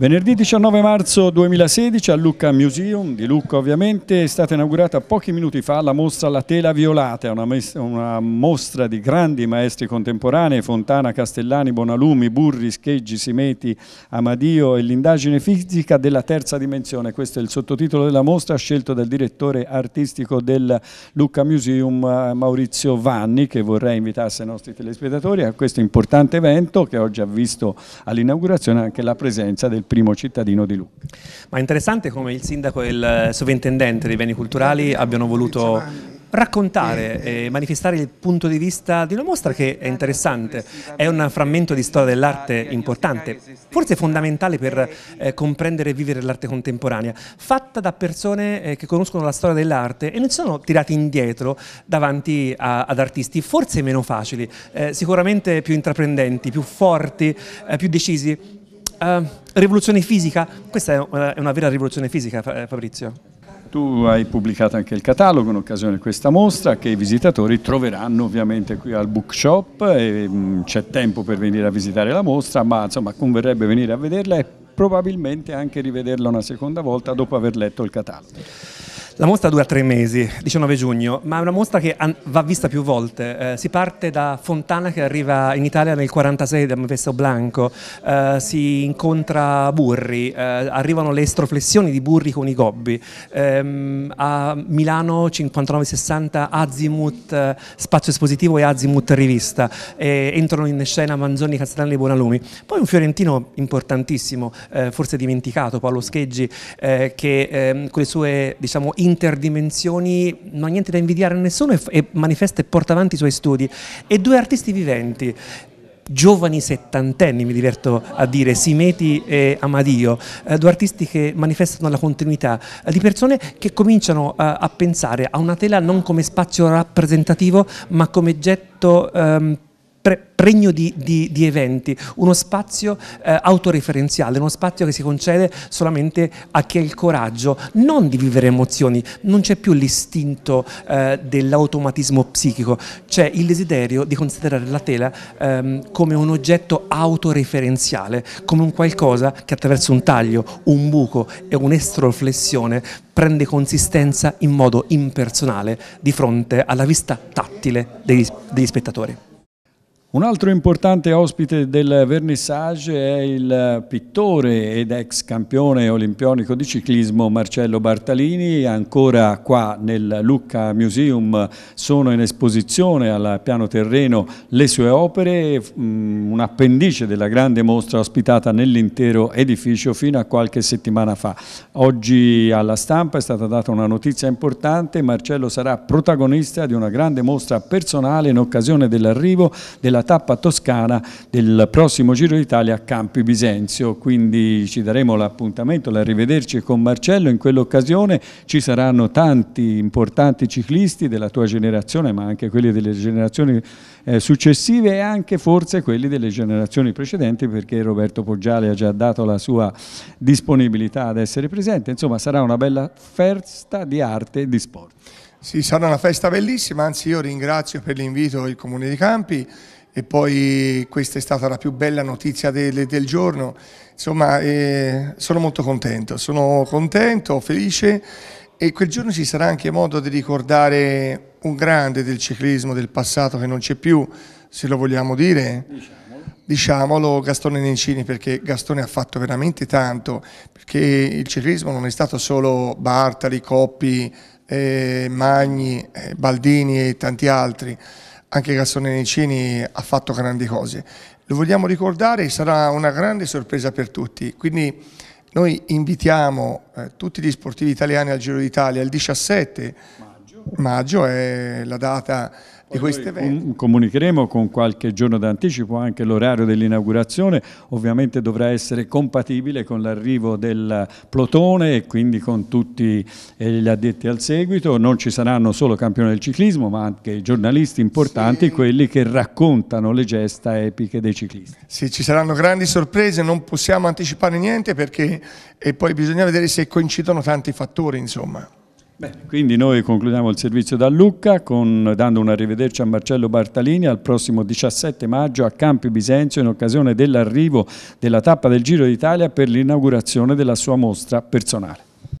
Venerdì 19 marzo 2016 al Lucca Museum di Lucca ovviamente è stata inaugurata pochi minuti fa la mostra La Tela Violata, una, una mostra di grandi maestri contemporanei, Fontana, Castellani, Bonalumi, Burri, Scheggi, Simeti, Amadio e l'indagine fisica della terza dimensione. Questo è il sottotitolo della mostra scelto dal direttore artistico del Lucca Museum eh, Maurizio Vanni che vorrei invitasse i nostri telespettatori a questo importante evento che oggi ha visto all'inaugurazione anche la presenza del primo cittadino di Lucca. Ma è interessante come il sindaco e il sovrintendente dei beni culturali abbiano voluto raccontare e manifestare il punto di vista di una mostra che è interessante, è un frammento di storia dell'arte importante, forse fondamentale per eh, comprendere e vivere l'arte contemporanea, fatta da persone eh, che conoscono la storia dell'arte e non sono tirati indietro davanti a, ad artisti forse meno facili, eh, sicuramente più intraprendenti, più forti, eh, più decisi, uh, rivoluzione fisica, questa è una, eh, è una vera rivoluzione fisica eh, Fabrizio. Tu hai pubblicato anche il catalogo in occasione di questa mostra che i visitatori troveranno ovviamente qui al bookshop, mm, c'è tempo per venire a visitare la mostra ma insomma converrebbe venire a vederla e probabilmente anche rivederla una seconda volta dopo aver letto il catalogo. La mostra dura tre mesi, 19 giugno, ma è una mostra che va vista più volte. Eh, si parte da Fontana che arriva in Italia nel 1946 da Mevesso Blanco, eh, si incontra Burri, eh, arrivano le estroflessioni di Burri con i gobbi, ehm, a Milano 59-60 Azimut eh, Spazio Espositivo e Azimut Rivista, entrano in scena Manzoni, Castellani e Buonalumi. Poi un fiorentino importantissimo, eh, forse dimenticato, Paolo Scheggi, eh, che ehm, con le sue diciamo, interdimensioni, non ha niente da invidiare a nessuno e, e manifesta e porta avanti i suoi studi. E due artisti viventi, giovani settantenni, mi diverto a dire, Simeti e Amadio, eh, due artisti che manifestano la continuità, eh, di persone che cominciano eh, a pensare a una tela non come spazio rappresentativo, ma come getto ehm, pre pregno di, di, di, eventi, uno spazio eh, autoreferenziale, uno spazio che si concede solamente a chi ha il coraggio non di vivere emozioni, non c'è più l'istinto eh, dell'automatismo psichico, c'è il desiderio di considerare la tela ehm, come un oggetto autoreferenziale, come un qualcosa che attraverso un taglio, un buco e un'estroflessione prende consistenza in modo impersonale di fronte alla vista tattile degli, degli spettatori. Un altro importante ospite del vernissage è il pittore ed ex campione olimpionico di ciclismo Marcello Bartalini, ancora qua nel Lucca Museum sono in esposizione al piano terreno le sue opere, mm, un appendice della grande mostra ospitata nell'intero edificio fino a qualche settimana fa. Oggi alla stampa è stata data una notizia importante, Marcello sarà protagonista di una grande mostra personale in occasione dell'arrivo della della tappa toscana del prossimo Giro d'Italia a Campi Bisenzio, quindi ci daremo l'appuntamento, l'arrivederci con Marcello, in quell'occasione ci saranno tanti importanti ciclisti della tua generazione ma anche quelli delle generazioni eh, successive e anche forse quelli delle generazioni precedenti perché Roberto Poggiale ha già dato la sua disponibilità ad essere presente, insomma sarà una bella festa di arte e di sport. Sì, sarà una festa bellissima, anzi io ringrazio per l'invito il Comune di Campi e poi questa è stata la più bella notizia del, del giorno. Insomma, eh, sono molto contento, sono contento, felice e quel giorno ci sarà anche modo di ricordare un grande del ciclismo del passato che non c'è più, se lo vogliamo dire. Diciamolo. Gastone Nencini, perché Gastone ha fatto veramente tanto, perché il ciclismo non è stato solo Bartali, Coppi, eh, Magni, eh, Baldini e tanti altri anche Gassone Nicini ha fatto grandi cose. Lo vogliamo ricordare, sarà una grande sorpresa per tutti. Quindi noi invitiamo eh, tutti gli sportivi italiani al Giro d'Italia il 17 maggio è la data di questo evento. Comunicheremo con qualche giorno d'anticipo anche l'orario dell'inaugurazione, ovviamente dovrà essere compatibile con l'arrivo del plotone e quindi con tutti gli addetti al seguito, non ci saranno solo campioni del ciclismo ma anche giornalisti importanti, sì. quelli che raccontano le gesta epiche dei ciclisti. Sì, ci saranno grandi sorprese, non possiamo anticipare niente perché e poi bisogna vedere se coincidono tanti fattori insomma. Beh, quindi noi concludiamo il servizio da Lucca con, dando un arrivederci a Marcello Bartalini al prossimo 17 maggio a Campi Bisenzio in occasione dell'arrivo della tappa del Giro d'Italia per l'inaugurazione della sua mostra personale.